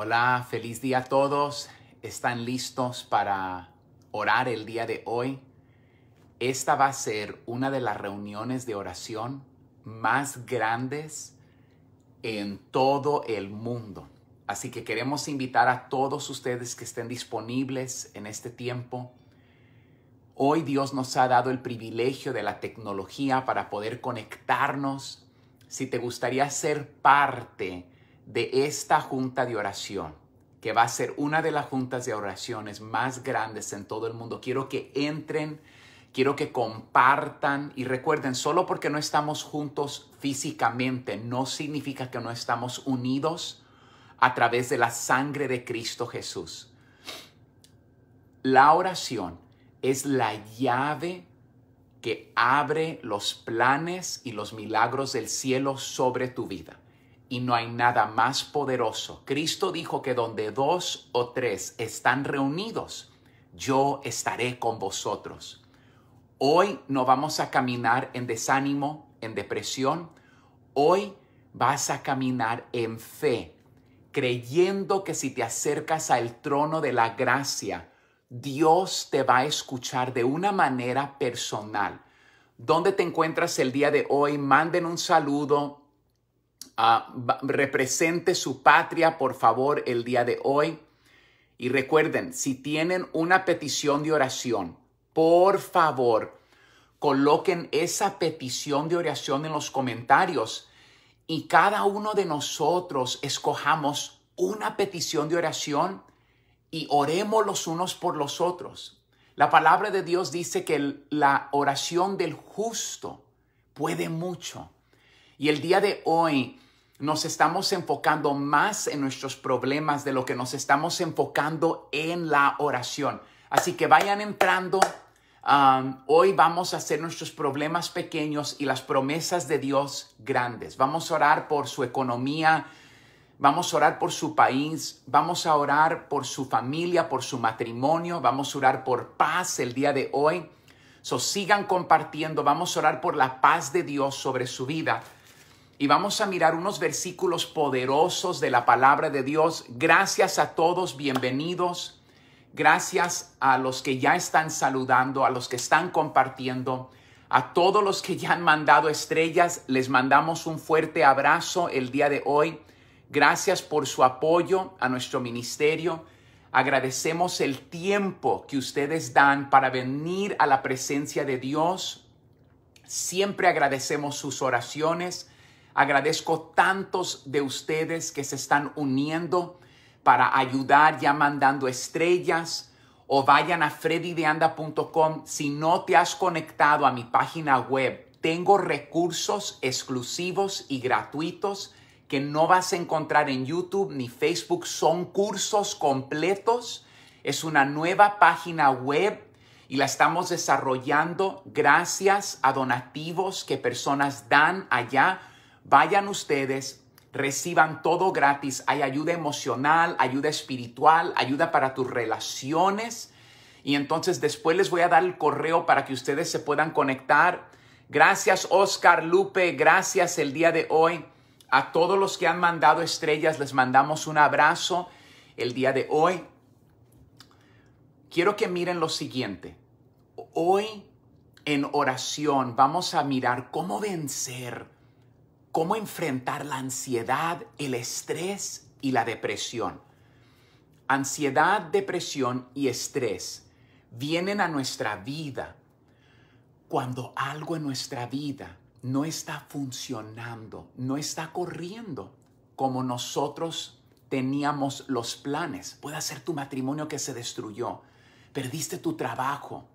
Hola, feliz día a todos. ¿Están listos para orar el día de hoy? Esta va a ser una de las reuniones de oración más grandes en todo el mundo. Así que queremos invitar a todos ustedes que estén disponibles en este tiempo. Hoy Dios nos ha dado el privilegio de la tecnología para poder conectarnos. Si te gustaría ser parte, de esta junta de oración, que va a ser una de las juntas de oraciones más grandes en todo el mundo. Quiero que entren, quiero que compartan y recuerden, solo porque no estamos juntos físicamente, no significa que no estamos unidos a través de la sangre de Cristo Jesús. La oración es la llave que abre los planes y los milagros del cielo sobre tu vida y no hay nada más poderoso. Cristo dijo que donde dos o tres están reunidos, yo estaré con vosotros. Hoy no vamos a caminar en desánimo, en depresión. Hoy vas a caminar en fe, creyendo que si te acercas al trono de la gracia, Dios te va a escuchar de una manera personal. ¿Dónde te encuentras el día de hoy? Manden un saludo, represente su patria, por favor, el día de hoy. Y recuerden, si tienen una petición de oración, por favor, coloquen esa petición de oración en los comentarios y cada uno de nosotros escojamos una petición de oración y oremos los unos por los otros. La palabra de Dios dice que la oración del justo puede mucho. Y el día de hoy nos estamos enfocando más en nuestros problemas de lo que nos estamos enfocando en la oración. Así que vayan entrando. hoy vamos a hacer nuestros problemas pequeños y las promesas de Dios grandes. Vamos a orar por su economía, vamos a orar por su país, vamos a orar por su familia, por su matrimonio, vamos a orar por paz el día de hoy. sigan compartiendo, vamos a orar por la paz de Dios sobre su vida y vamos a mirar unos versículos poderosos de la palabra de Dios. Gracias a todos, bienvenidos. Gracias a los que ya están saludando, a los que están compartiendo, a todos los que ya han mandado estrellas. Les mandamos un fuerte abrazo el día de hoy. Gracias por su apoyo a nuestro ministerio. Agradecemos el tiempo que ustedes dan para venir a la presencia de Dios. Siempre agradecemos sus oraciones Agradezco tantos de ustedes que se están uniendo para ayudar ya mandando estrellas o vayan a freddydeanda.com. Si no te has conectado a mi página web, tengo recursos exclusivos y gratuitos que no vas a encontrar en YouTube ni Facebook. Son cursos completos. Es una nueva página web y la estamos desarrollando gracias a donativos que personas dan allá. Vayan ustedes, reciban todo gratis. Hay ayuda emocional, ayuda espiritual, ayuda para tus relaciones. Y entonces después les voy a dar el correo para que ustedes se puedan conectar. Gracias Oscar Lupe, gracias el día de hoy. A todos los que han mandado estrellas les mandamos un abrazo el día de hoy. Quiero que miren lo siguiente. Hoy en oración vamos a mirar cómo vencer cómo enfrentar la ansiedad, el estrés y la depresión. Ansiedad, depresión y estrés vienen a nuestra vida cuando algo en nuestra vida no está funcionando, no está corriendo como nosotros teníamos los planes. Puede ser tu matrimonio que se destruyó, perdiste tu trabajo,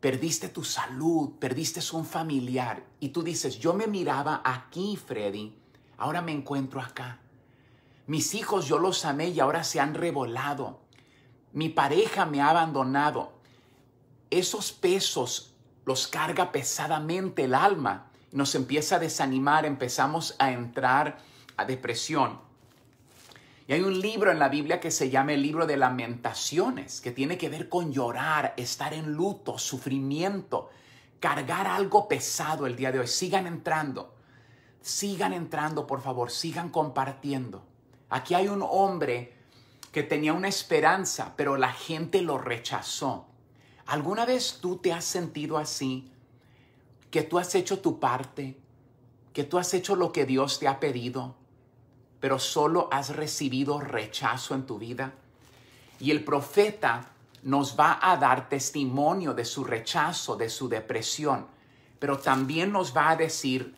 perdiste tu salud, perdiste un familiar y tú dices, yo me miraba aquí, Freddy, ahora me encuentro acá. Mis hijos yo los amé y ahora se han revolado. Mi pareja me ha abandonado. Esos pesos los carga pesadamente el alma. Nos empieza a desanimar, empezamos a entrar a depresión. Y hay un libro en la Biblia que se llama el libro de lamentaciones, que tiene que ver con llorar, estar en luto, sufrimiento, cargar algo pesado el día de hoy. Sigan entrando, sigan entrando, por favor, sigan compartiendo. Aquí hay un hombre que tenía una esperanza, pero la gente lo rechazó. ¿Alguna vez tú te has sentido así? Que tú has hecho tu parte, que tú has hecho lo que Dios te ha pedido, pero solo has recibido rechazo en tu vida. Y el profeta nos va a dar testimonio de su rechazo, de su depresión, pero también nos va a decir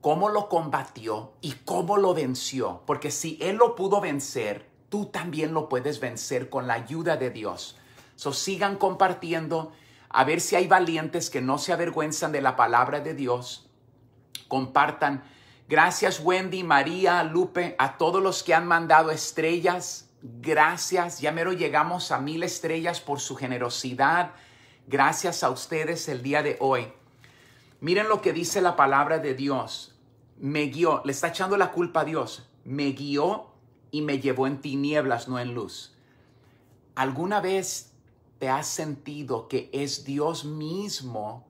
cómo lo combatió y cómo lo venció, porque si él lo pudo vencer, tú también lo puedes vencer con la ayuda de Dios. So sigan compartiendo, a ver si hay valientes que no se avergüenzan de la palabra de Dios. Compartan Gracias Wendy, María, Lupe, a todos los que han mandado estrellas. Gracias, ya mero llegamos a mil estrellas por su generosidad. Gracias a ustedes el día de hoy. Miren lo que dice la palabra de Dios. Me guió, le está echando la culpa a Dios. Me guió y me llevó en tinieblas, no en luz. ¿Alguna vez te has sentido que es Dios mismo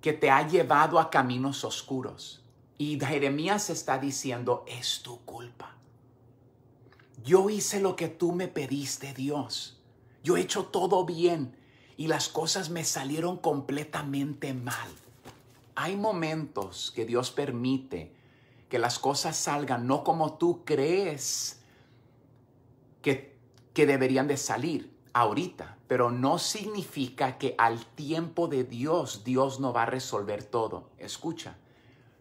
que te ha llevado a caminos oscuros? Y Jeremías está diciendo, es tu culpa. Yo hice lo que tú me pediste, Dios. Yo he hecho todo bien y las cosas me salieron completamente mal. Hay momentos que Dios permite que las cosas salgan no como tú crees que, que deberían de salir ahorita, pero no significa que al tiempo de Dios Dios no va a resolver todo. Escucha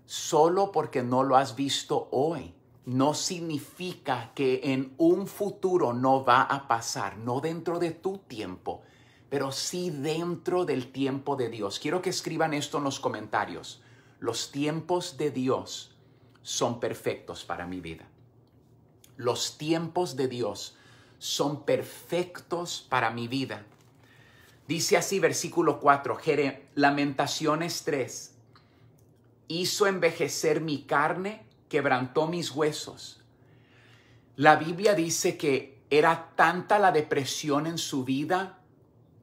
solo porque no lo has visto hoy no significa que en un futuro no va a pasar, no dentro de tu tiempo, pero sí dentro del tiempo de Dios. Quiero que escriban esto en los comentarios. Los tiempos de Dios son perfectos para mi vida. Los tiempos de Dios son perfectos para mi vida. Dice así versículo 4, Lamentaciones 3 hizo envejecer mi carne, quebrantó mis huesos. La Biblia dice que era tanta la depresión en su vida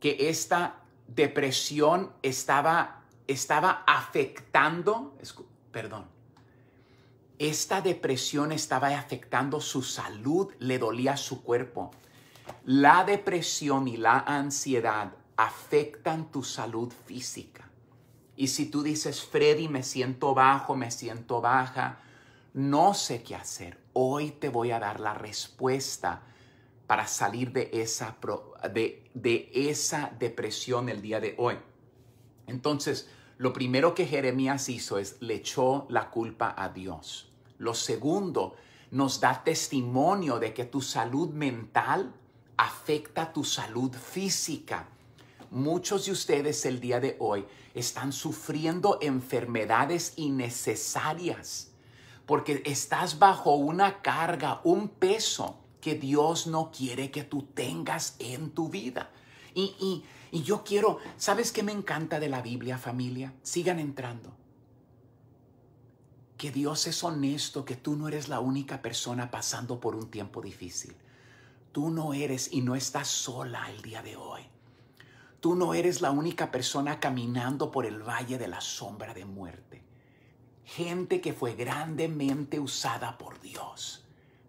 que esta depresión estaba, estaba afectando, perdón, esta depresión estaba afectando su salud, le dolía su cuerpo. La depresión y la ansiedad afectan tu salud física. Y si tú dices, Freddy, me siento bajo, me siento baja, no sé qué hacer. Hoy te voy a dar la respuesta para salir de esa, de, esa depresión el día de hoy. Entonces, lo primero que Jeremías hizo es le echó la culpa a Dios. Lo segundo, nos da testimonio de que tu salud mental afecta tu salud física. Muchos de ustedes el día de hoy están sufriendo enfermedades innecesarias porque estás bajo una carga, un peso que Dios no quiere que tú tengas en tu vida. Y, y, yo quiero, ¿sabes qué me encanta de la Biblia familia? Sigan entrando que Dios es honesto, que tú no eres la única persona pasando por un tiempo difícil. Tú no eres y no estás sola el día de hoy. Tú no eres la única persona caminando por el valle de la sombra de muerte. Gente que fue grandemente usada por Dios,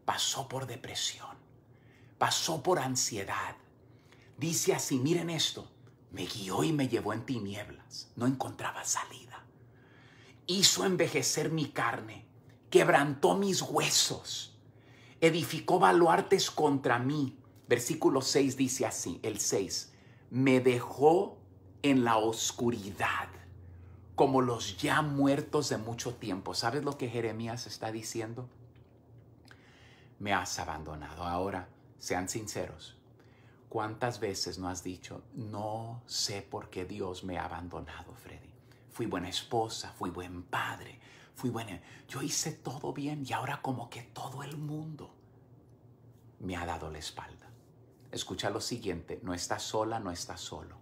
pasó por depresión, pasó por ansiedad. Dice así, miren esto, me guió y me llevó en tinieblas, no encontraba salida. Hizo envejecer mi carne, quebrantó mis huesos, edificó baluartes contra mí. Versículo 6 dice así, el 6 me dejó en la oscuridad, como los ya muertos de mucho tiempo. ¿Sabes lo que Jeremías está diciendo? Me has abandonado. Ahora, sean sinceros. ¿Cuántas veces no has dicho, no sé por qué Dios me ha abandonado, Freddy? Fui buena esposa, fui buen padre, fui buena... Yo hice todo bien y ahora como que todo el mundo me ha dado la espalda. Escucha lo siguiente, no estás sola, no estás solo.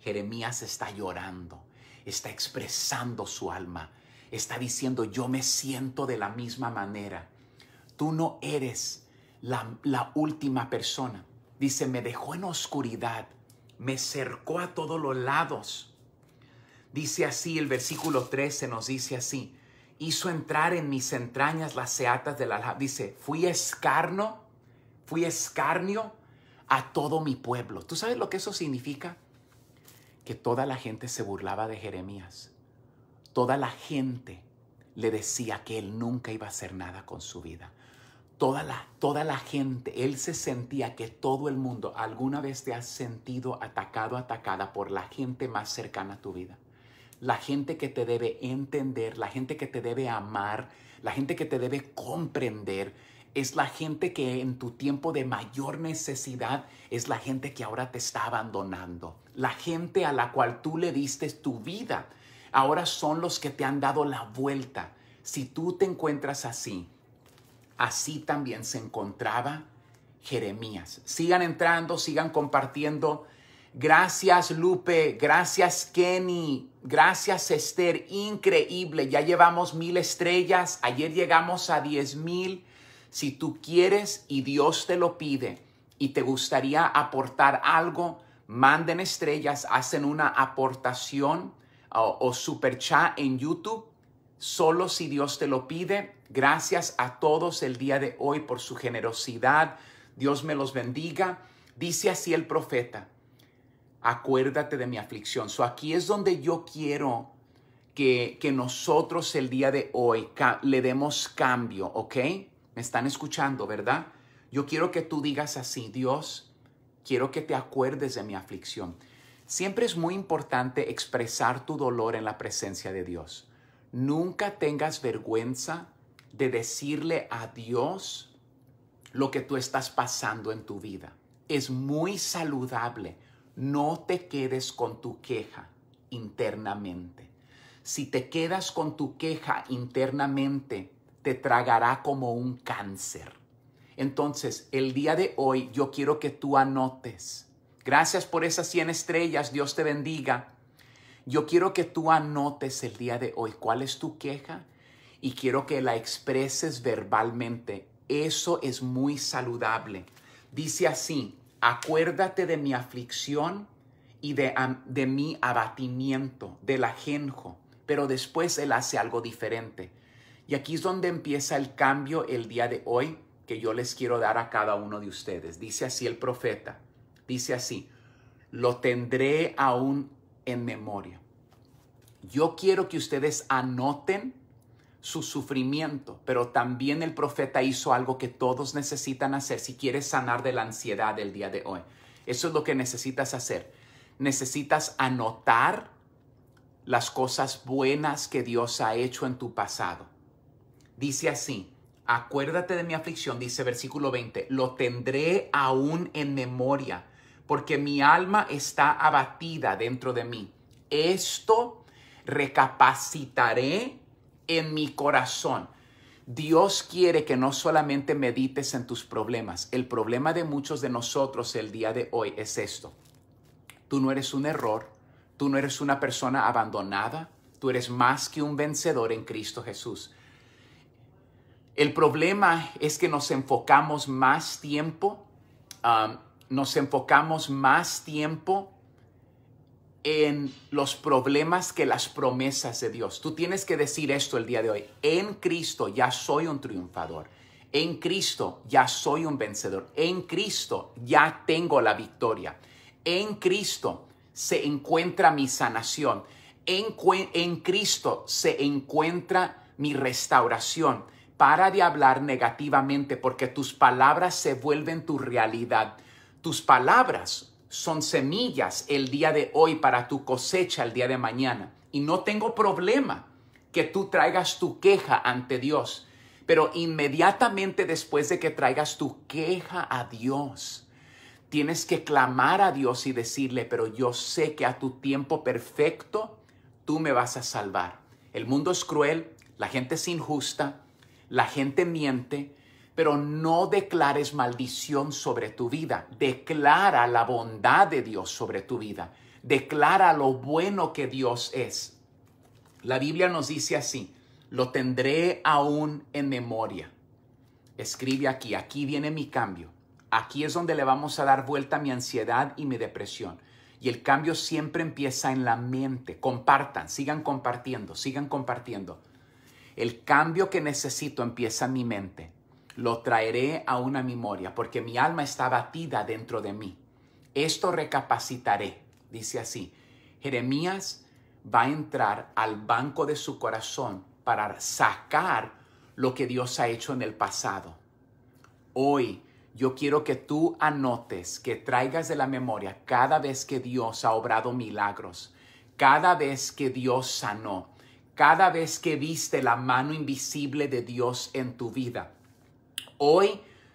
Jeremías está llorando, está expresando su alma, está diciendo, yo me siento de la misma manera. Tú no eres la, última persona. Dice, me dejó en oscuridad, me cercó a todos los lados. Dice así, el versículo 13 nos dice así, hizo entrar en mis entrañas las seatas de la... Dice, fui escarno, fui escarnio a todo mi pueblo. ¿Tú sabes lo que eso significa? Que toda la gente se burlaba de Jeremías. Toda la gente le decía que él nunca iba a hacer nada con su vida. Toda la, toda la gente, él se sentía que todo el mundo, alguna vez te has sentido atacado, atacada por la gente más cercana a tu vida. La gente que te debe entender, la gente que te debe amar, la gente que te debe comprender, es la gente que en tu tiempo de mayor necesidad es la gente que ahora te está abandonando. La gente a la cual tú le diste tu vida, ahora son los que te han dado la vuelta. Si tú te encuentras así, así también se encontraba Jeremías. Sigan entrando, sigan compartiendo. Gracias Lupe, gracias Kenny, gracias Esther, increíble, ya llevamos mil estrellas, ayer llegamos a diez mil. Si tú quieres y Dios te lo pide y te gustaría aportar algo, manden estrellas, hacen una aportación o, super chat en YouTube. Solo si Dios te lo pide. Gracias a todos el día de hoy por su generosidad. Dios me los bendiga. Dice así el profeta, acuérdate de mi aflicción. So aquí es donde yo quiero que, que nosotros el día de hoy le demos cambio, ¿ok? Me están escuchando, ¿verdad? Yo quiero que tú digas así, Dios, quiero que te acuerdes de mi aflicción. Siempre es muy importante expresar tu dolor en la presencia de Dios. Nunca tengas vergüenza de decirle a Dios lo que tú estás pasando en tu vida. Es muy saludable. No te quedes con tu queja internamente. Si te quedas con tu queja internamente, te tragará como un cáncer. Entonces, el día de hoy yo quiero que tú anotes. Gracias por esas 100 estrellas, Dios te bendiga. Yo quiero que tú anotes el día de hoy cuál es tu queja y quiero que la expreses verbalmente. Eso es muy saludable. Dice así, acuérdate de mi aflicción y de, de mi abatimiento, del ajenjo. Pero después él hace algo diferente y aquí es donde empieza el cambio el día de hoy que yo les quiero dar a cada uno de ustedes. Dice así el profeta, dice así, lo tendré aún en memoria. Yo quiero que ustedes anoten su sufrimiento, pero también el profeta hizo algo que todos necesitan hacer si quieres sanar de la ansiedad del día de hoy. Eso es lo que necesitas hacer. Necesitas anotar las cosas buenas que Dios ha hecho en tu pasado. Dice así, acuérdate de mi aflicción, dice versículo 20, lo tendré aún en memoria, porque mi alma está abatida dentro de mí. Esto recapacitaré en mi corazón. Dios quiere que no solamente medites en tus problemas. El problema de muchos de nosotros el día de hoy es esto. Tú no eres un error, tú no eres una persona abandonada, tú eres más que un vencedor en Cristo Jesús. El problema es que nos enfocamos más tiempo, um, nos enfocamos más tiempo en los problemas que las promesas de Dios. Tú tienes que decir esto el día de hoy. En Cristo ya soy un triunfador. En Cristo ya soy un vencedor. En Cristo ya tengo la victoria. En Cristo se encuentra mi sanación. en Cristo se encuentra mi restauración. Para de hablar negativamente porque tus palabras se vuelven tu realidad. Tus palabras son semillas el día de hoy para tu cosecha el día de mañana. Y no tengo problema que tú traigas tu queja ante Dios. Pero inmediatamente después de que traigas tu queja a Dios, tienes que clamar a Dios y decirle, pero yo sé que a tu tiempo perfecto tú me vas a salvar. El mundo es cruel, la gente es injusta, la gente miente, pero no declares maldición sobre tu vida. Declara la bondad de Dios sobre tu vida. Declara lo bueno que Dios es. La Biblia nos dice así, lo tendré aún en memoria. Escribe aquí, aquí viene mi cambio. Aquí es donde le vamos a dar vuelta a mi ansiedad y mi depresión. Y el cambio siempre empieza en la mente. Compartan, sigan compartiendo, sigan compartiendo. El cambio que necesito empieza en mi mente. Lo traeré a una memoria porque mi alma está batida dentro de mí. Esto recapacitaré. Dice así, Jeremías va a entrar al banco de su corazón para sacar lo que Dios ha hecho en el pasado. Hoy yo quiero que tú anotes, que traigas de la memoria cada vez que Dios ha obrado milagros, cada vez que Dios sanó, cada vez que viste la mano invisible de Dios en tu vida. Hoy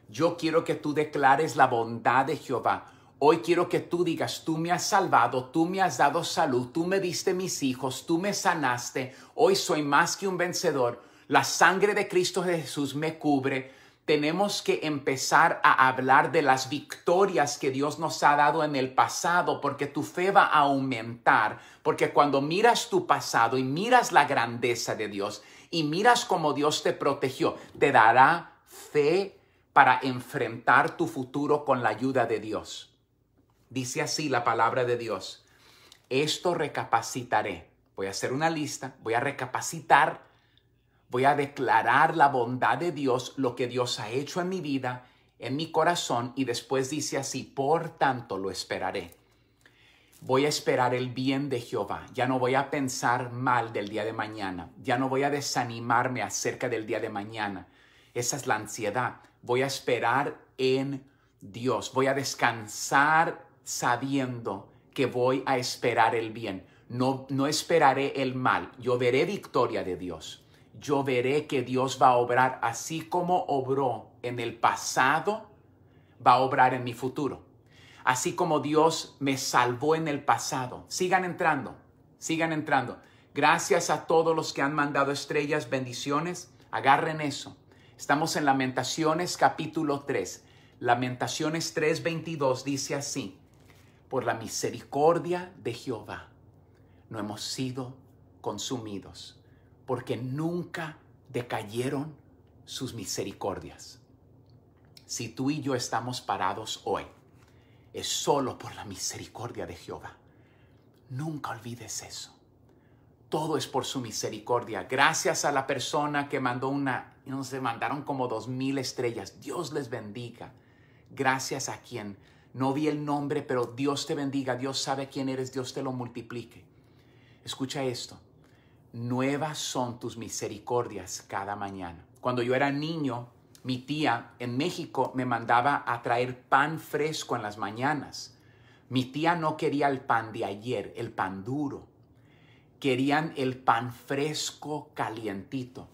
yo quiero que tú declares la bondad de Jehová. Hoy quiero que tú digas, tú me has salvado, tú me has dado salud, tú me diste mis hijos, tú me sanaste, hoy soy más que un vencedor. La sangre de Cristo Jesús me cubre, tenemos que empezar a hablar de las victorias que Dios nos ha dado en el pasado, porque tu fe va a aumentar, porque cuando miras tu pasado y miras la grandeza de Dios y miras cómo Dios te protegió, te dará fe para enfrentar tu futuro con la ayuda de Dios. Dice así la palabra de Dios. Esto recapacitaré. Voy a hacer una lista, voy a recapacitar Voy a declarar la bondad de Dios, lo que Dios ha hecho en mi vida, en mi corazón, y después dice así, por tanto lo esperaré. Voy a esperar el bien de Jehová, ya no voy a pensar mal del día de mañana, ya no voy a desanimarme acerca del día de mañana. Esa es la ansiedad. Voy a esperar en Dios, voy a descansar sabiendo que voy a esperar el bien. No, no esperaré el mal, yo veré victoria de Dios yo veré que Dios va a obrar así como obró en el pasado, va a obrar en mi futuro. Así como Dios me salvó en el pasado. Sigan entrando, sigan entrando. Gracias a todos los que han mandado estrellas, bendiciones. Agarren eso. Estamos en Lamentaciones capítulo 3. Lamentaciones 3:22 dice así, por la misericordia de Jehová no hemos sido consumidos porque nunca decayeron sus misericordias. Si tú y yo estamos parados hoy, es solo por la misericordia de Jehová. Nunca olvides eso. Todo es por su misericordia. Gracias a la persona que mandó una, no sé, mandaron como dos mil estrellas. Dios les bendiga. Gracias a quien no vi el nombre, pero Dios te bendiga. Dios sabe quién eres. Dios te lo multiplique. Escucha esto nuevas son tus misericordias cada mañana. Cuando yo era niño, mi tía en México me mandaba a traer pan fresco en las mañanas. Mi tía no quería el pan de ayer, el pan duro. Querían el pan fresco, calientito.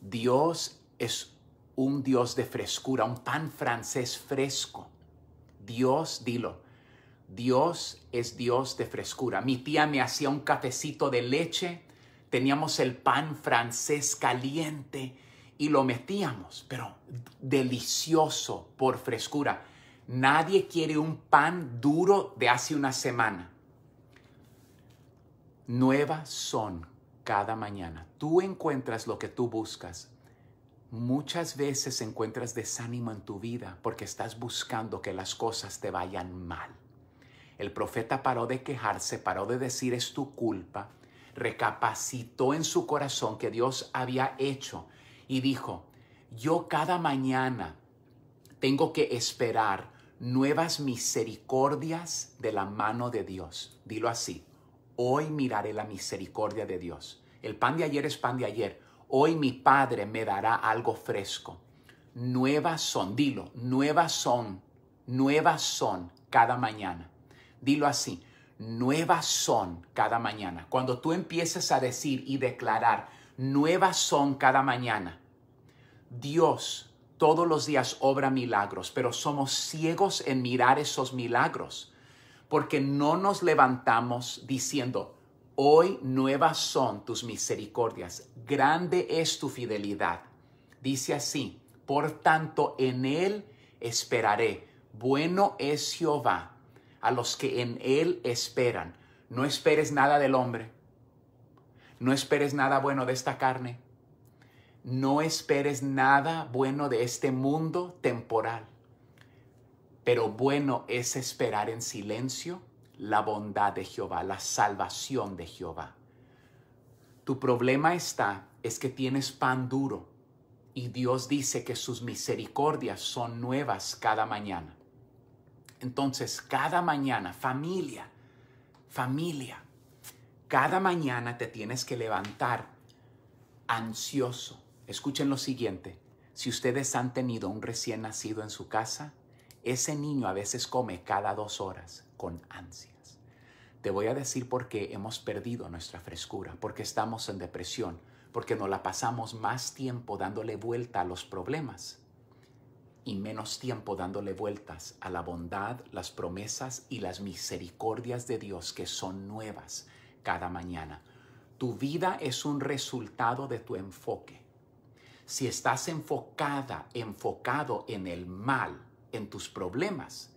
Dios es un Dios de frescura, un pan francés fresco. Dios, dilo, Dios es Dios de frescura. Mi tía me hacía un cafecito de leche teníamos el pan francés caliente y lo metíamos, pero delicioso por frescura. Nadie quiere un pan duro de hace una semana. Nuevas son cada mañana. Tú encuentras lo que tú buscas. Muchas veces encuentras desánimo en tu vida porque estás buscando que las cosas te vayan mal. El profeta paró de quejarse, paró de decir es tu culpa recapacitó en su corazón que Dios había hecho y dijo, yo cada mañana tengo que esperar nuevas misericordias de la mano de Dios. Dilo así, hoy miraré la misericordia de Dios. El pan de ayer es pan de ayer. Hoy mi Padre me dará algo fresco. Nuevas son, dilo, nuevas son, nuevas son cada mañana. Dilo así, nuevas son cada mañana. Cuando tú empiezas a decir y declarar, nuevas son cada mañana. Dios todos los días obra milagros, pero somos ciegos en mirar esos milagros, porque no nos levantamos diciendo, hoy nuevas son tus misericordias, grande es tu fidelidad. Dice así, por tanto en él esperaré, bueno es Jehová a los que en Él esperan. No esperes nada del hombre. No esperes nada bueno de esta carne. No esperes nada bueno de este mundo temporal. Pero bueno es esperar en silencio la bondad de Jehová, la salvación de Jehová. Tu problema está es que tienes pan duro y Dios dice que sus misericordias son nuevas cada mañana. Entonces, cada mañana, familia, familia, cada mañana te tienes que levantar ansioso. Escuchen lo siguiente. Si ustedes han tenido un recién nacido en su casa, ese niño a veces come cada dos horas con ansias. Te voy a decir por qué hemos perdido nuestra frescura, porque estamos en depresión, porque no la pasamos más tiempo dándole vuelta a los problemas y menos tiempo dándole vueltas a la bondad, las promesas y las misericordias de Dios que son nuevas cada mañana. Tu vida es un resultado de tu enfoque. Si estás enfocada, enfocado en el mal, en tus problemas,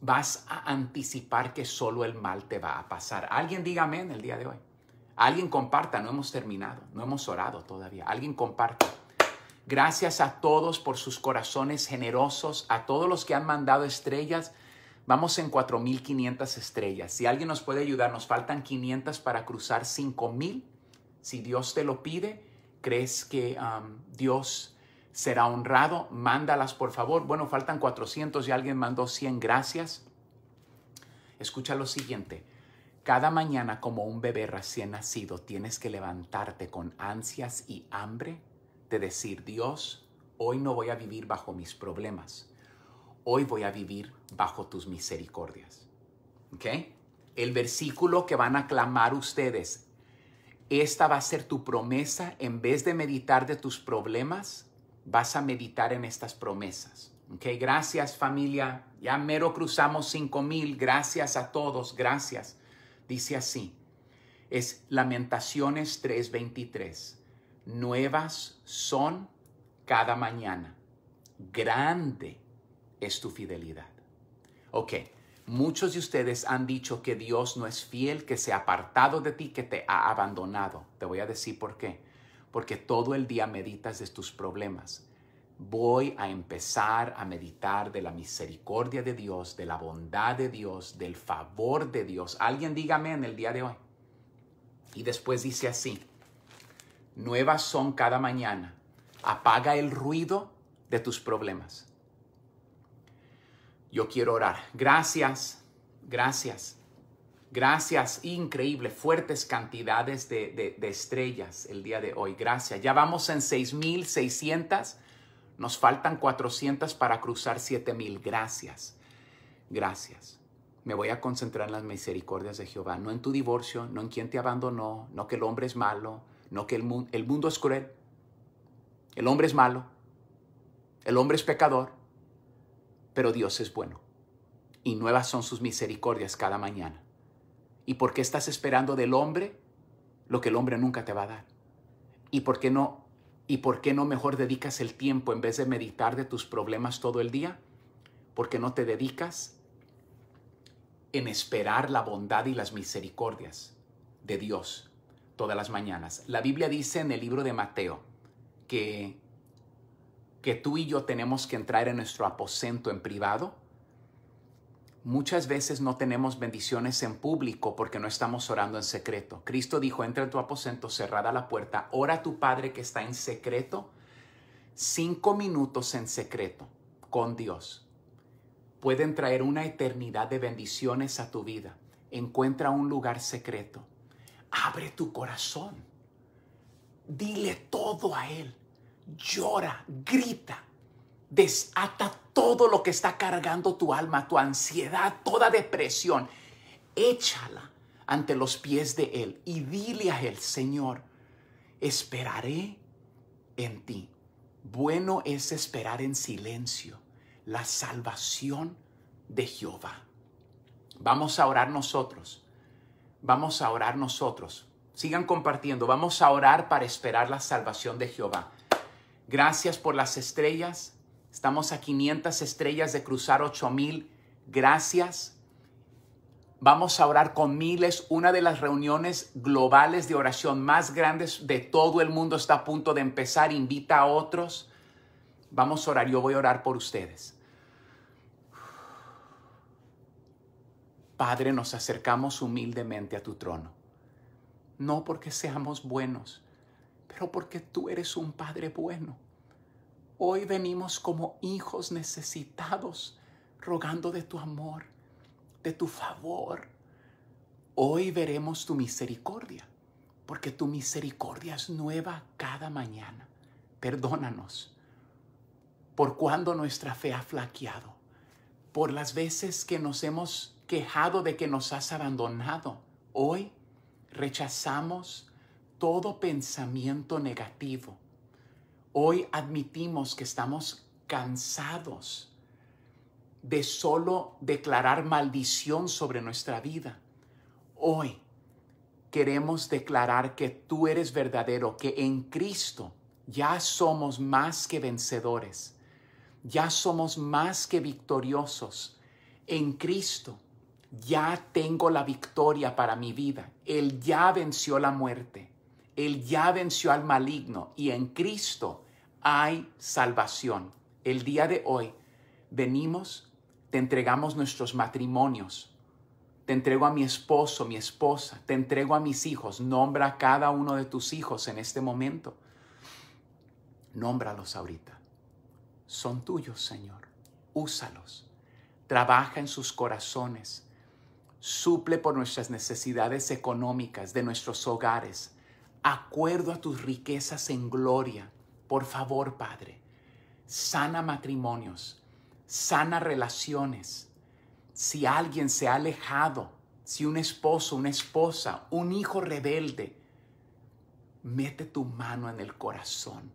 vas a anticipar que solo el mal te va a pasar. Alguien dígame en el día de hoy. Alguien comparta, no hemos terminado, no hemos orado todavía. Alguien comparta. Gracias a todos por sus corazones generosos, a todos los que han mandado estrellas. Vamos en 4.500 estrellas. Si alguien nos puede ayudar, nos faltan 500 para cruzar 5.000. Si Dios te lo pide, crees que Dios será honrado, mándalas por favor. Bueno, faltan 400 y alguien mandó 100. Gracias. Escucha lo siguiente. Cada mañana como un bebé recién nacido tienes que levantarte con ansias y hambre de decir, Dios, hoy no voy a vivir bajo mis problemas, hoy voy a vivir bajo tus misericordias. ¿Ok? El versículo que van a clamar ustedes, esta va a ser tu promesa, en vez de meditar de tus problemas, vas a meditar en estas promesas. Ok, gracias familia. Ya mero cruzamos cinco mil. Gracias a todos. Gracias. Dice así. Es Lamentaciones 3:23 nuevas son cada mañana. Grande es tu fidelidad. Ok, muchos de ustedes han dicho que Dios no es fiel, que se ha apartado de ti, que te ha abandonado. Te voy a decir por qué. Porque todo el día meditas de tus problemas. Voy a empezar a meditar de la misericordia de Dios, de la bondad de Dios, del favor de Dios. Alguien dígame en el día de hoy. Y después dice así, nuevas son cada mañana. Apaga el ruido de tus problemas. Yo quiero orar. Gracias, gracias, gracias. Increíble, fuertes cantidades de, de, estrellas el día de hoy. Gracias. Ya vamos en 6,600. Nos faltan 400 para cruzar 7,000. Gracias, gracias me voy a concentrar en las misericordias de Jehová, no en tu divorcio, no en quien te abandonó, no que el hombre es malo, no, que el mundo, el mundo es cruel. El hombre es malo. El hombre es pecador. Pero Dios es bueno. Y nuevas son sus misericordias cada mañana. ¿Y por qué estás esperando del hombre lo que el hombre nunca te va a dar? ¿Y por qué no y por qué no mejor dedicas el tiempo en vez de meditar de tus problemas todo el día? Porque no te dedicas en esperar la bondad y las misericordias de Dios todas las mañanas. La Biblia dice en el libro de Mateo que, que tú y yo tenemos que entrar en nuestro aposento en privado. Muchas veces no tenemos bendiciones en público porque no estamos orando en secreto. Cristo dijo, entra en tu aposento, cerrada la puerta, ora a tu Padre que está en secreto, cinco minutos en secreto con Dios. Pueden traer una eternidad de bendiciones a tu vida. Encuentra un lugar secreto Abre tu corazón. Dile todo a Él. Llora, grita. Desata todo lo que está cargando tu alma, tu ansiedad, toda depresión. Échala ante los pies de Él y dile a Él, Señor, esperaré en ti. Bueno es esperar en silencio la salvación de Jehová. Vamos a orar nosotros vamos a orar nosotros. Sigan compartiendo, vamos a orar para esperar la salvación de Jehová. Gracias por las estrellas. Estamos a 500 estrellas de cruzar 8000. Gracias. Vamos a orar con miles. Una de las reuniones globales de oración más grandes de todo el mundo está a punto de empezar. Invita a otros. Vamos a orar. Yo voy a orar por ustedes. Padre, nos acercamos humildemente a tu trono. No porque seamos buenos, pero porque tú eres un Padre bueno. Hoy venimos como hijos necesitados, rogando de tu amor, de tu favor. Hoy veremos tu misericordia, porque tu misericordia es nueva cada mañana. Perdónanos por cuando nuestra fe ha flaqueado, por las veces que nos hemos quejado de que nos has abandonado. Hoy rechazamos todo pensamiento negativo. Hoy admitimos que estamos cansados de solo declarar maldición sobre nuestra vida. Hoy queremos declarar que tú eres verdadero, que en Cristo ya somos más que vencedores, ya somos más que victoriosos. En Cristo ya tengo la victoria para mi vida. Él ya venció la muerte. Él ya venció al maligno y en Cristo hay salvación. El día de hoy venimos, te entregamos nuestros matrimonios. Te entrego a mi esposo, mi esposa, te entrego a mis hijos. Nombra a cada uno de tus hijos en este momento. Nómbralos ahorita. Son tuyos, Señor. Úsalos. Trabaja en sus corazones suple por nuestras necesidades económicas de nuestros hogares, acuerdo a tus riquezas en gloria. Por favor, Padre, sana matrimonios, sana relaciones. Si alguien se ha alejado, si un esposo, una esposa, un hijo rebelde, mete tu mano en el corazón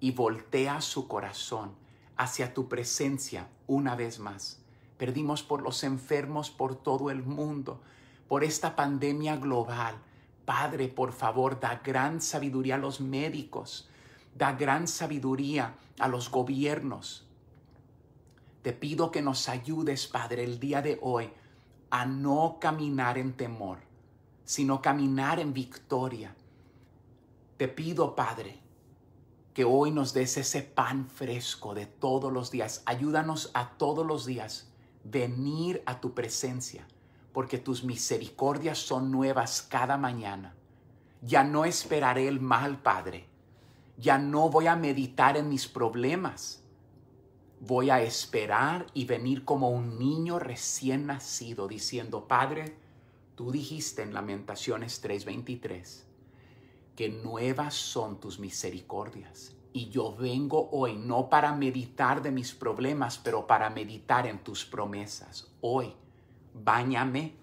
y voltea su corazón hacia tu presencia una vez más perdimos por los enfermos por todo el mundo, por esta pandemia global. Padre, por favor, da gran sabiduría a los médicos, da gran sabiduría a los gobiernos. Te pido que nos ayudes, Padre, el día de hoy a no caminar en temor, sino caminar en victoria. Te pido, Padre, que hoy nos des ese pan fresco de todos los días. Ayúdanos a todos los días venir a tu presencia, porque tus misericordias son nuevas cada mañana. Ya no esperaré el mal, Padre. Ya no voy a meditar en mis problemas. Voy a esperar y venir como un niño recién nacido, diciendo, Padre, tú dijiste en Lamentaciones 3:23 que nuevas son tus misericordias y yo vengo hoy no para meditar de mis problemas, pero para meditar en tus promesas. Hoy, báñame,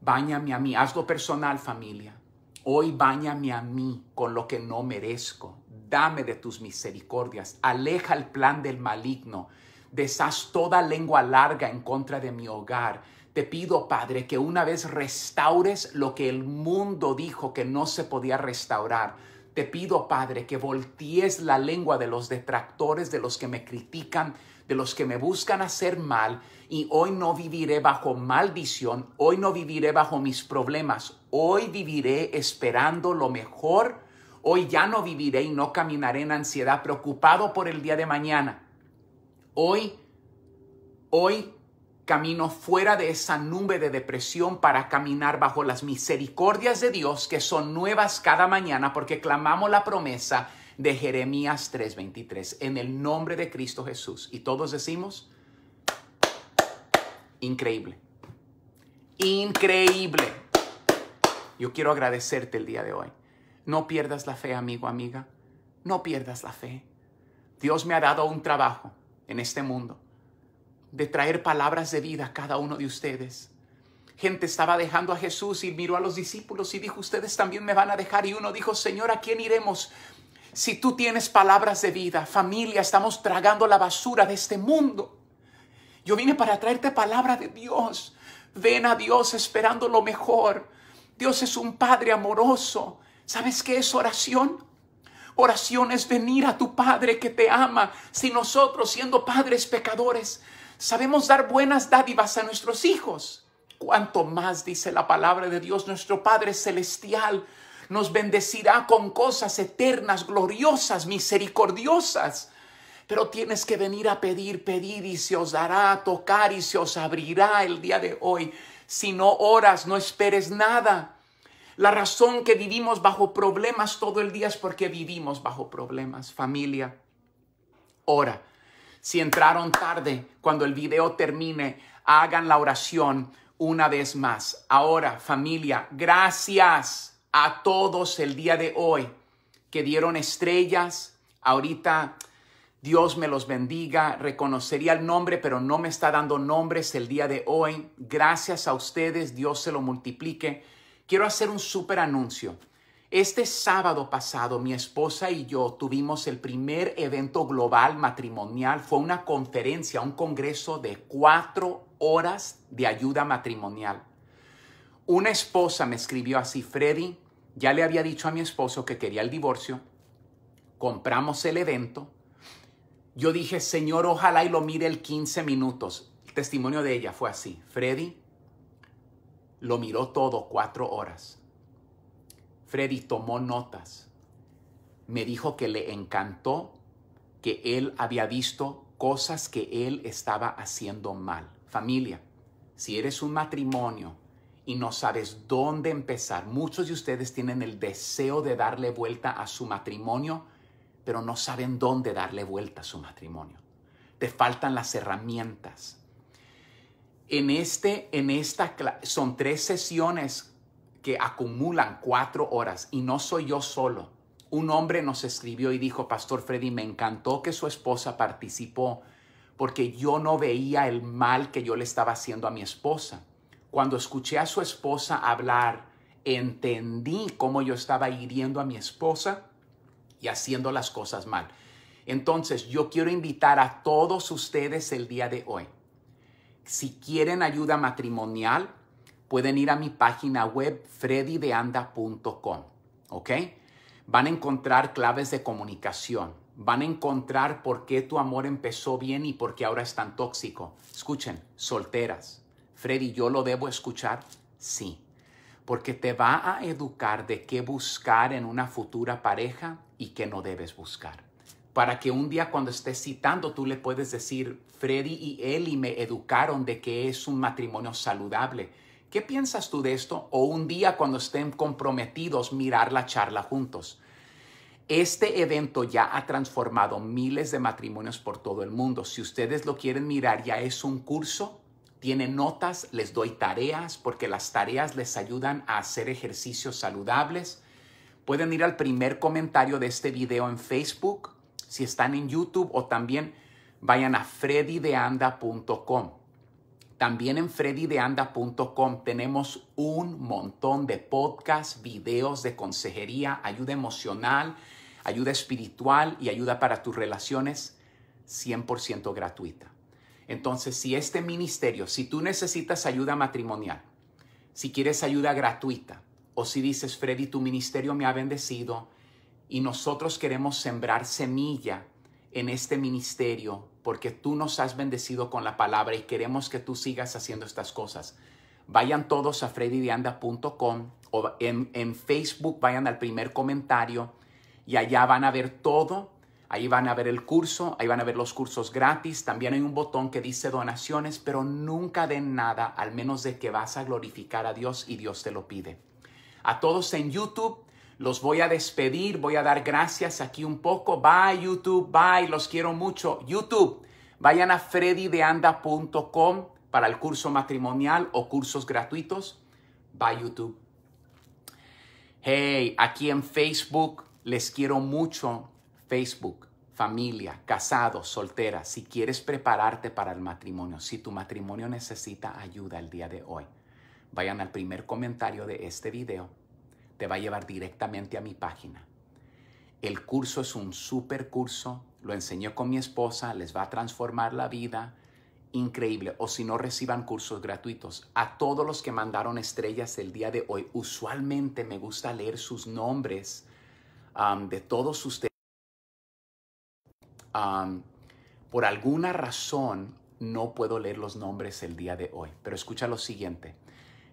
báñame a mí, hazlo personal familia. Hoy báñame a mí con lo que no merezco. Dame de tus misericordias, aleja el plan del maligno, deshaz toda lengua larga en contra de mi hogar. Te pido, Padre, que una vez restaures lo que el mundo dijo que no se podía restaurar te pido, Padre, que voltees la lengua de los detractores, de los que me critican, de los que me buscan hacer mal, y hoy no viviré bajo maldición, hoy no viviré bajo mis problemas, hoy viviré esperando lo mejor, hoy ya no viviré y no caminaré en ansiedad preocupado por el día de mañana. Hoy, hoy camino fuera de esa nube de depresión para caminar bajo las misericordias de Dios que son nuevas cada mañana porque clamamos la promesa de Jeremías 3:23 en el nombre de Cristo Jesús. Y todos decimos, increíble, increíble. Yo quiero agradecerte el día de hoy. No pierdas la fe, amigo, amiga. No pierdas la fe. Dios me ha dado un trabajo en este mundo de traer palabras de vida a cada uno de ustedes. Gente estaba dejando a Jesús y miró a los discípulos y dijo, ustedes también me van a dejar. Y uno dijo, Señor, ¿a quién iremos? Si tú tienes palabras de vida, familia, estamos tragando la basura de este mundo. Yo vine para traerte palabra de Dios. Ven a Dios esperando lo mejor. Dios es un Padre amoroso. ¿Sabes qué es oración? Oración es venir a tu Padre que te ama. Si nosotros, siendo padres pecadores, Sabemos dar buenas dádivas a nuestros hijos. Cuanto más, dice la palabra de Dios, nuestro Padre Celestial nos bendecirá con cosas eternas, gloriosas, misericordiosas. Pero tienes que venir a pedir, pedir y se os dará, tocar y se os abrirá el día de hoy. Si no oras, no esperes nada. La razón que vivimos bajo problemas todo el día es porque vivimos bajo problemas. Familia, ora si entraron tarde, cuando el video termine, hagan la oración una vez más. Ahora, familia, gracias a todos el día de hoy que dieron estrellas. Ahorita Dios me los bendiga. Reconocería el nombre, pero no me está dando nombres el día de hoy. Gracias a ustedes, Dios se lo multiplique. Quiero hacer un súper anuncio. Este sábado pasado mi esposa y yo tuvimos el primer evento global matrimonial. Fue una conferencia, un congreso de cuatro horas de ayuda matrimonial. Una esposa me escribió así, Freddy, ya le había dicho a mi esposo que quería el divorcio, compramos el evento. Yo dije, Señor, ojalá y lo mire el 15 minutos. El testimonio de ella fue así, Freddy lo miró todo cuatro horas Freddy tomó notas. Me dijo que le encantó que él había visto cosas que él estaba haciendo mal. Familia, si eres un matrimonio y no sabes dónde empezar, muchos de ustedes tienen el deseo de darle vuelta a su matrimonio, pero no saben dónde darle vuelta a su matrimonio. Te faltan las herramientas. En, este, en esta son tres sesiones acumulan cuatro horas y no soy yo solo. Un hombre nos escribió y dijo, Pastor Freddy, me encantó que su esposa participó porque yo no veía el mal que yo le estaba haciendo a mi esposa. Cuando escuché a su esposa hablar, entendí cómo yo estaba hiriendo a mi esposa y haciendo las cosas mal. Entonces, yo quiero invitar a todos ustedes el día de hoy. Si quieren ayuda matrimonial, pueden ir a mi página web freddydeanda.com. ¿Ok? Van a encontrar claves de comunicación. Van a encontrar por qué tu amor empezó bien y por qué ahora es tan tóxico. Escuchen, solteras. Freddy, ¿yo lo debo escuchar? Sí. Porque te va a educar de qué buscar en una futura pareja y qué no debes buscar. Para que un día cuando estés citando tú le puedes decir, Freddy y Eli me educaron de que es un matrimonio saludable ¿Qué piensas tú de esto? O un día cuando estén comprometidos mirar la charla juntos. Este evento ya ha transformado miles de matrimonios por todo el mundo. Si ustedes lo quieren mirar, ya es un curso, tiene notas, les doy tareas porque las tareas les ayudan a hacer ejercicios saludables. Pueden ir al primer comentario de este video en Facebook, si están en YouTube o también vayan a freddydeanda.com. También en freddydeanda.com tenemos un montón de podcasts, videos de consejería, ayuda emocional, ayuda espiritual y ayuda para tus relaciones 100% gratuita. Entonces, si este ministerio, si tú necesitas ayuda matrimonial, si quieres ayuda gratuita o si dices, Freddy, tu ministerio me ha bendecido y nosotros queremos sembrar semilla en este ministerio porque tú nos has bendecido con la palabra y queremos que tú sigas haciendo estas cosas. Vayan todos a freddydeanda.com o en, en Facebook vayan al primer comentario y allá van a ver todo. Ahí van a ver el curso, ahí van a ver los cursos gratis. También hay un botón que dice donaciones, pero nunca den nada al menos de que vas a glorificar a Dios y Dios te lo pide. A todos en YouTube, los voy a despedir, voy a dar gracias aquí un poco. Bye YouTube, bye, los quiero mucho. YouTube, vayan a freddydeanda.com para el curso matrimonial o cursos gratuitos. Bye YouTube. Hey, aquí en Facebook les quiero mucho. Facebook, familia, casados, solteras, si quieres prepararte para el matrimonio, si tu matrimonio necesita ayuda el día de hoy, vayan al primer comentario de este video te va a llevar directamente a mi página. El curso es un super curso, lo enseñé con mi esposa, les va a transformar la vida, increíble. O si no reciban cursos gratuitos, a todos los que mandaron estrellas el día de hoy, usualmente me gusta leer sus nombres de todos ustedes. por alguna razón no puedo leer los nombres el día de hoy, pero escucha lo siguiente.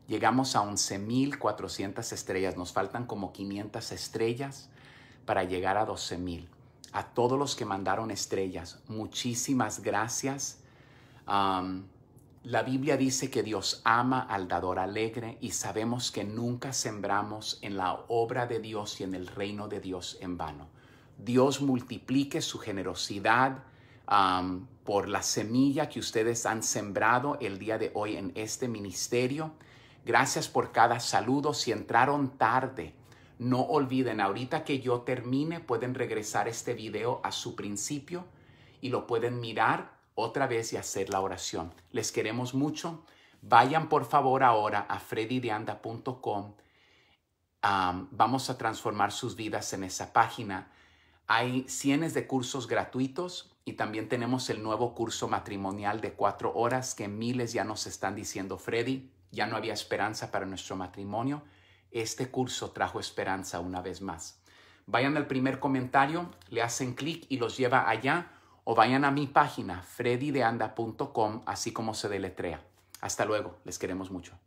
Llegamos a 11.400 estrellas. Nos faltan como 500 estrellas para llegar a 12.000. A todos los que mandaron estrellas, muchísimas gracias. la Biblia dice que Dios ama al dador alegre y sabemos que nunca sembramos en la obra de Dios y en el reino de Dios en vano. Dios multiplique su generosidad por la semilla que ustedes han sembrado el día de hoy en este ministerio. Gracias por cada saludo. Si entraron tarde, no olviden, ahorita que yo termine, pueden regresar este video a su principio y lo pueden mirar otra vez y hacer la oración. Les queremos mucho. Vayan por favor ahora a freddydeanda.com. vamos a transformar sus vidas en esa página. Hay cientos de cursos gratuitos y también tenemos el nuevo curso matrimonial de cuatro horas que miles ya nos están diciendo, Freddy, ya no había esperanza para nuestro matrimonio, este curso trajo esperanza una vez más. Vayan al primer comentario, le hacen clic y los lleva allá o vayan a mi página freddydeanda.com así como se deletrea. Hasta luego, les queremos mucho.